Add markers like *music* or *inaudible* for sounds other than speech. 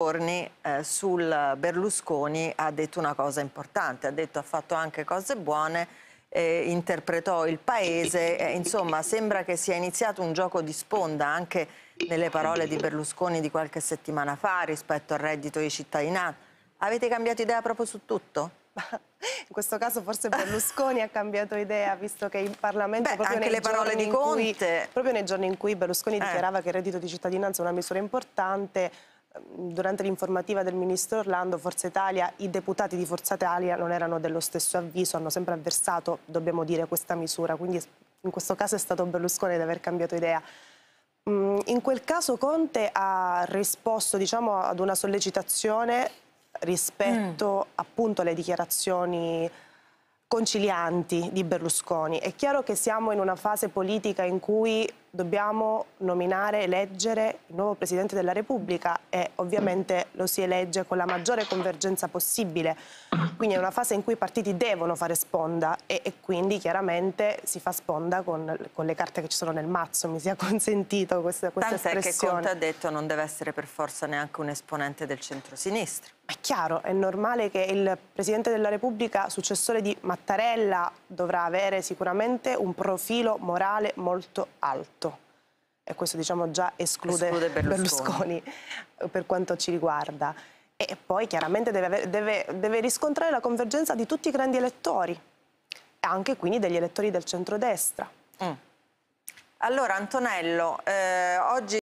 Torni eh, sul Berlusconi ha detto una cosa importante, ha detto ha fatto anche cose buone, eh, interpretò il paese, eh, insomma sembra che sia iniziato un gioco di sponda anche nelle parole di Berlusconi di qualche settimana fa rispetto al reddito di cittadinanza. Avete cambiato idea proprio su tutto? *laughs* In questo caso forse Berlusconi ha cambiato idea, visto che in Parlamento... Beh, proprio anche le parole di Conte... Cui, proprio nei giorni in cui Berlusconi eh. dichiarava che il reddito di cittadinanza è una misura importante, Ehm, durante l'informativa del ministro Orlando, Forza Italia, i deputati di Forza Italia non erano dello stesso avviso, hanno sempre avversato, dobbiamo dire, questa misura, quindi in questo caso è stato Berlusconi ad aver cambiato idea. Mm, in quel caso Conte ha risposto diciamo, ad una sollecitazione rispetto mm. appunto alle dichiarazioni concilianti di Berlusconi. È chiaro che siamo in una fase politica in cui dobbiamo nominare, eleggere il nuovo Presidente della Repubblica e ovviamente lo si elegge con la maggiore convergenza possibile. Quindi è una fase in cui i partiti devono fare sponda e, e quindi chiaramente si fa sponda con, con, le carte che ci sono nel mazzo, mi sia *laughs* consentito questa, questa Tant'è espressione. Tant'è che Conte ha detto non deve essere per forza neanche un esponente del centrosinistra. È chiaro, è normale che il Presidente della Repubblica, successore di Mattarella, dovrà avere sicuramente un profilo morale molto alto e questo diciamo già esclude, esclude Berlusconi. Berlusconi per quanto ci riguarda. E poi chiaramente deve, deve, deve, riscontrare la convergenza di tutti i grandi elettori, anche quindi degli elettori del centrodestra. Mm. Allora Antonello, eh, oggi...